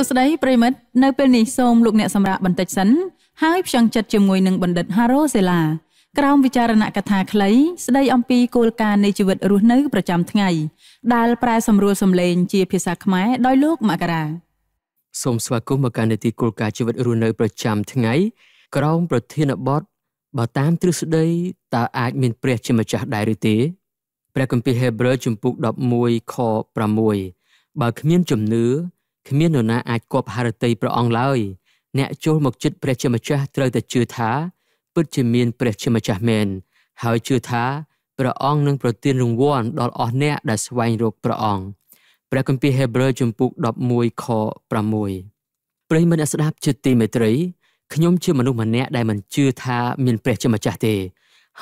សួស្តីប្រិមិត្តនៅពេលនេះសូមលោកអ្នកសម្រាប់បន្តិចសិនហើយផ្ចង់ចិត្តជាមួយនឹងបណ្ឌិត Haro Sela ក្រោមវិចារណកថាខ្លី ស្ដីអំពីគោលការណ៍នៃជីវិតរស់នៅប្រចាំថ្ងៃដែលប្រែសម្រួលសម្លេងជាភាសាខ្មែរដោយលោកមករាសូមស្វាគមន៍មកកាន់នីតិគោលការណ៍ជីវិតរស់នៅ ប្រចាំ ថ្ងៃ ក្រោមប្រធានបទបើតាមទ្រឹស្ដីតើអាចមានព្រះជាម្ចាស់ដែរឬទេព្រះគម្ពីរហេប្រើរជំពូក11ខ6បើគ្មានជំនឿគ្មាននរណាអាចគប់ហារតីព្រះអង្គឡើយ អ្នកចូលមកជិតព្រះជាម្ចាស់ត្រូវតែជឿថា ពិតជាមាន ព្រះជាម្ចាស់មែនហើយជឿថាព្រះអង្គនឹង ប្រទានរង្វាន់ដល់អស់អ្នកដែលស្វែងរកព្រះអង្គព្រះគម្ពីរហេព្រើរជំពូក11ខ6ប្រិយមិត្តអ្នកស្ដាប់ជាទីមេត្រីខ្ញុំជាមនុស្សម្នាក់ដែលមិនជឿថាមានព្រះជាម្ចាស់ទេ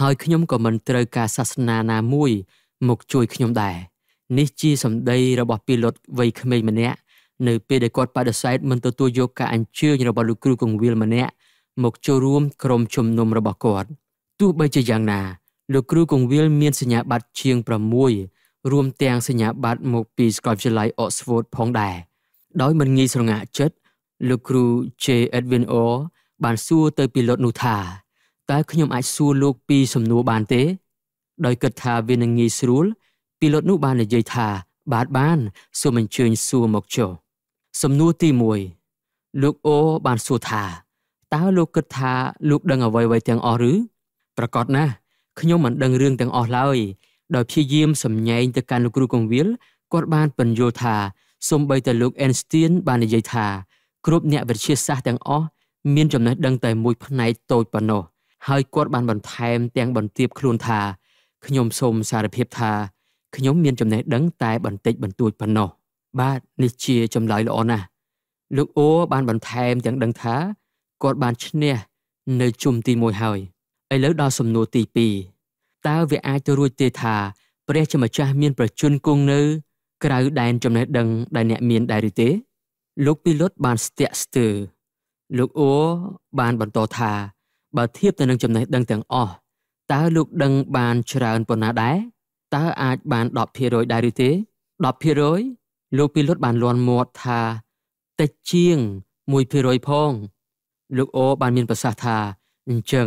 ហើយខ្ញុំក៏មិនត្រូវការសាសនាណាមួយមកជួយខ្ញុំដែរនេះជាសម្ដីរបស់ពីលុតវ័យក្មេងម្នាក់នៅពេលដែលគាត់បដិសេធមិនទទួលយកការអញ្ជើញរបស់លោកគ្រូកងវិលម្នាក់មកចូលរួម ក្រុមជំនុំរបស់គាត់ទោះបីជាយ៉ាងណាលោកគ្រូកងវិលមានសញ្ញាបត្រជាង6រួមទាំងសញ្ញាបត្រមក ពីសាកលវិទ្យាល័យ Oxford ផងដែរដោយមិនងាយស្រងាក់ចិត្តលោកគ្រូ J Edwin O បានសួរទៅពីលុតនោះថាតើខ្ញុំ អាចសួរលោកពីសំណួរបានទេ ដោយគិតថាវានឹងងាយស្រួលពីលុតនោះបាននិយាយថាបាទបានសូមអញ្ជើញសួរមកចុះសំណួរទី1លោកអូបានសួរថា តើលោកគិតថាលោកដឹងអ្វីៗទាំងអស់ឬប្រកាសណាស់ខ្ញុំមិនដឹងរឿងទាំងអស់ឡើយដោយព្យាយាមសម្ញែងទៅកាន់លោកគ្រូកងវិលគាត់បានបញ្យល់ថាសំបីតែលោកអែនស្ទៀនបាននិយាយថាគ្រប់អ្នកវិទ្យាសាស្ត្រទាំងអស់មានចំណេះដឹងតែមួយផ្នែកតូចប៉ុណ្ណោះហើយគាត់បានបន្ថែមទាំងបន្ទាបខ្លួនថាខ្ញុំសូមសារភាពថាខ្ញុំមានចំណេះដឹងតែបន្តិចបន្តួចប៉ុណ្ណោះ។បាទនេះជាចម្លើយល្អណាស់លោកអូបានបន្ថែមទាំងដឹងថាគាត់បានឈ្នះនៅជុំទី1ហើយឥឡូវដល់សំណួរទី2តើវាអាចទៅរួចទេថាព្រះជាម្ចាស់មានប្រជញ្ញគង់នៅ ក្រៅដែនចំណេះដឹងដែលអ្នកមានដែរឬទេ លោកពីលុតបានស្ទាក់ស្ទើរលោកអូបានបន្តថាបើធៀបទៅនឹងចំណេះដឹងទាំងអស់តើលោកដឹងបានច្រើនប៉ុណ្ណាដែរតើអាចបាន10%ដែរឬទេ10%លោកពីលុតបានលន់មាត់ថាតិចជាង1%ផងលោកអូបានមានប្រសាសន៍ថាអញ្ចឹង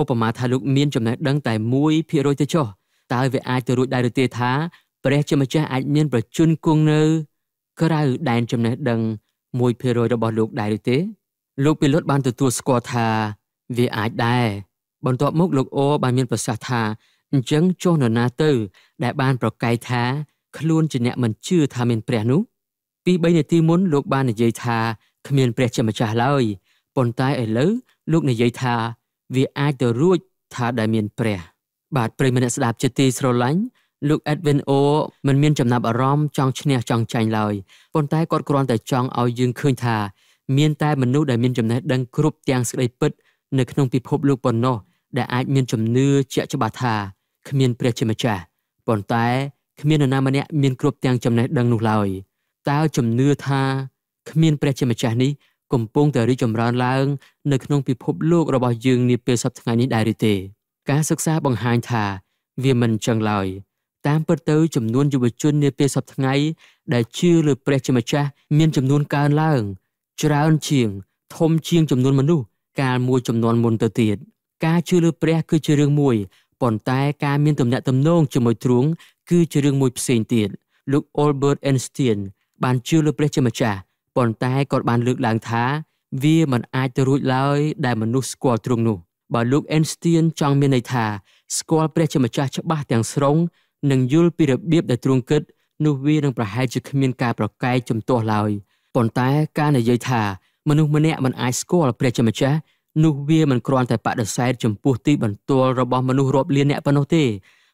ឧបមាថាលោកមានចំណេះដឹងតែ1%ទៅចុះតើវាអាចទៅរួចដែរឬទេថាព្រះជាម្ចាស់អាចមាន ប្រជញ្ញគង់នៅ ក្រៅដែនចំណេះដឹង1%របស់លោកដែរឬទេ លោកពីលុតបានទទួលស្គាល់ថាវាអាចដែរបន្ទាប់មកលោកអូបានមានប្រសាសន៍ថាអញ្ចឹងចុះនរណាទៅ ដែលបានប្រកែកថាខ្លួនជាអ្នកមិនជឿថាមានព្រះនោះពី3នាទីមុនលោកបាននិយាយថាគ្មានព្រះជាម្ចាស់ឡើយប៉ុន្តែឥឡូវលោកនិយាយថាវាអាចទៅរួចថាដែលមានព្រះ បាទប្រិយមិត្តស្ដាប់ជាទីស្រឡាញ់លោក Edwin O មិនមានចំណាប់អារម្មណ៍ចង់ឈ្នះចង់ចាញ់ឡើយប៉ុន្តែគាត់គ្រាន់តែចង់ឲ្យយើងឃើញថាមានតែមនុស្សដែលមានចំណេះដឹងគ្រប់ទាំងសេចក្តីពិតនៅក្នុងពិភពលោកប៉ុណ្ណោះដែលអាចមានជំនឿជាក់ច្បាស់ថាគ្មានព្រះជាម្ចាស់ប៉ុន្តែគ្មាននរណាម្នាក់មានគ្រប់ទាំងចំណេះដឹងនោះឡើយតើជំនឿថាគ្មានព្រះជាម្ចាស់នេះកំពុងតែរីកចម្រើនឡើង នៅក្នុងពិភពលោក របស់យើងនាពេលសប្តាហ៍នេះដែរឬទេ ការសិក្សាបង្ហាញថា វាមិនចឹងឡើយតាមពិតទៅចំនួនយុវជននាពេលសប្តាហ៍ដែលជឿលើព្រះជាម្ចាស់ មាន ចំនួនកើនឡើង ច្រើនជាងធំជាងចំនួនមនុស្សកាលមួយចំនួនមុនទៅទៀតការជឿលើព្រះ គឺជារឿងមួយប៉ុន្តែការមានទំនាក់ទំនងជាមួយទ្រង់គឺជារឿងមួយផ្សេងទៀតលោក Albert Einstein បានជឿលើព្រះជាម្ចាស់ប៉ុន្តែគាត់បានលើកឡើងថាវាមិនអាចទៅរួចឡើយ ដែលមនុស្សស្គាល់ទ្រង់នោះបើលោក Einstein ចង់មានន័យថាស្គាល់ព្រះជាម្ចាស់ច្បាស់ទាំងស្រុងនិងយល់ពីរបៀបដែលទ្រង់គិតនោះវានឹងប្រហែលជាគ្មានការប្រកែកជំទាស់ឡើយប៉ុន្តែការនិយាយថាមនុស្សម្នាក់មិនអាចស្គាល់ព្រះជាម្ចាស់នោះវាមិនគ្រាន់តែបដិសេធចំពោះទីបន្ទាល់របស់មនុស្សរាប់លានអ្នកប៉ុណ្ណោះទេ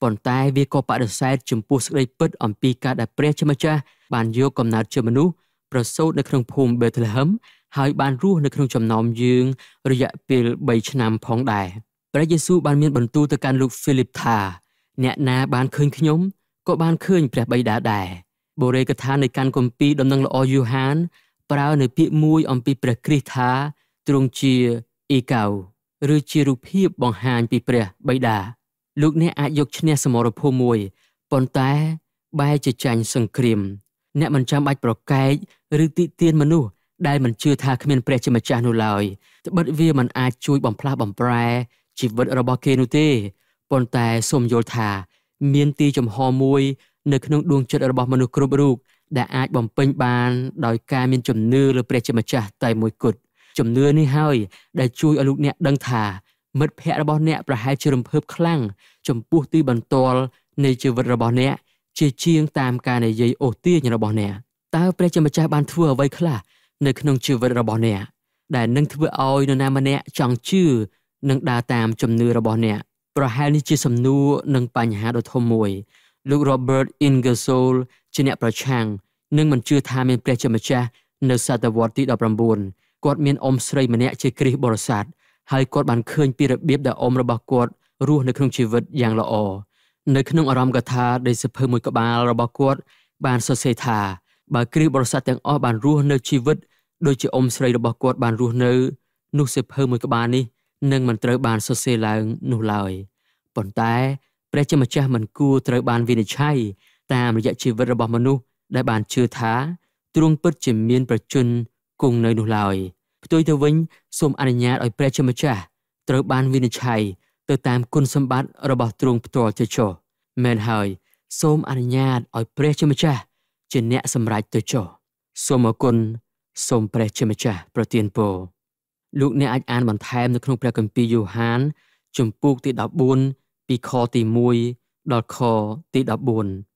ប៉ុន្តែវាក៏បដិសេធចំពោះសេចក្តីពិត អំពីការដែលព្រះជាម្ចាស់បានយកកំណើតជាមនុស្សប្រសូតនៅក្នុងភូមិបេតលេហឹមហើយបានរស់នៅក្នុងចំណោមយើង រយៈពេល3ឆ្នាំផងដែរព្រះយេស៊ូវបានមានបន្ទូលទៅកាន់លោកហ្វីលីបថាអ្នកណាបានឃើញខ្ញុំក៏បានឃើញព្រះបិតាដែរបូរេកថានៃកាន់គម្ពីរដំណឹងល្អយូហាន ប្រើនៅពាក្យមួយអំពីព្រះគ្រីស្ទថា ទ្រង់ជាអេកៅឬជារូបភាពបង្ហាញពីព្រះបិតាលោកអ្នកអាចយកឈ្នះសមរភូមិមួយប៉ុន្តែបែរជាចាញ់សង្គ្រាមអ្នកមិនចាំបាច់ប្រកែកឬទីទៀនមនុស្សដែលមិនជឿថាគ្មានព្រះជាម្ចាស់នោះឡើយត្បិតវាមិនអាចជួយបំផ្លាស់បំប្រែជីវិតរបស់គេនោះទេប៉ុន្តែសូមយល់ថាមានទីចំហមួយនៅក្នុងដួងចិត្តរបស់មនុស្សគ្រប់រូបដែលអាចបំពេញបានដោយការមានជំនឿលើព្រះជាម្ចាស់តែមួយគត់ជំនឿនេះហើយដែលជួយឲ្យលោកអ្នកដឹងថាមិត្តភ័ក្តិរបស់អ្នកប្រហែលជារំភើបខ្លាំងចំពោះទីបន្ទាល់នៃជីវិតរបស់អ្នកជាជាងតាមការនិយាយអូសទាញរបស់អ្នកតើព្រះជាម្ចាស់បានធ្វើអ្វីខ្លះនៅក្នុងជីវិតរបស់អ្នកដែលនឹងធ្វើឲ្យនរណាម្នាក់ចង់ជឿនិងដើរតាមជំនឿរបស់អ្នកប្រហែលនេះជាសំណួរនិងបញ្ហាដ៏ធំមួយលោក Robert Ingersoll ជាអ្នកប្រឆាំងនិងមិនជឿថាមានព្រះជាម្ចាស់នៅសតវត្សទី19គាត់មានអ៊ំស្រីម្នាក់ជាគ្រីស្ទបរិស័ទហើយគាត់បានឃើញពីរបៀបដែលអ៊ំរបស់គាត់រស់នៅក្នុងជីវិតយ៉ាងល្អនៅក្នុងអារម្មណ៍កថានៃសិភើមួយក្បាលរបស់គាត់បានសរសេរថាបើគ្រីបរិស័ទទាំងអស់បានរស់នៅជីវិតដូចជាអ៊ំស្រីរបស់គាត់បានរស់នៅនោះសិភើមួយក្បាលនេះនឹងមិនត្រូវបានសរសេរឡើងនោះឡើយប៉ុន្តែព្រះជាម្ចាស់មិនគួរត្រូវបានវិនិច្ឆ័យតាមរយៈជីវិតរបស់មនុស្សដែលបានជឿថាទ្រង់ពិតជាមានប្រជញ្ញគង់នៅនោះឡើយ។ផ្ទុយទៅវិញសូមអនុញ្ញាតឲ្យព្រះជាម្ចាស់ត្រូវបានវិនិច្ឆ័យទៅតាមគុណសម្បត្តិរបស់ទ្រង់ផ្ទាល់ចចោះមែនហើយ សូមអនុញ្ញាតឲ្យព្រះជាម្ចាស់ជាអ្នកសម្រេចទៅចោះសូមអគុណសូមព្រះជាម្ចាស់ប្រទានពរលោកអ្នកអាចអានបន្ថែមនៅក្នុងព្រះគម្ពីរយ៉ូហានជំពូកទី14ពីខទី1ដល់ខទី14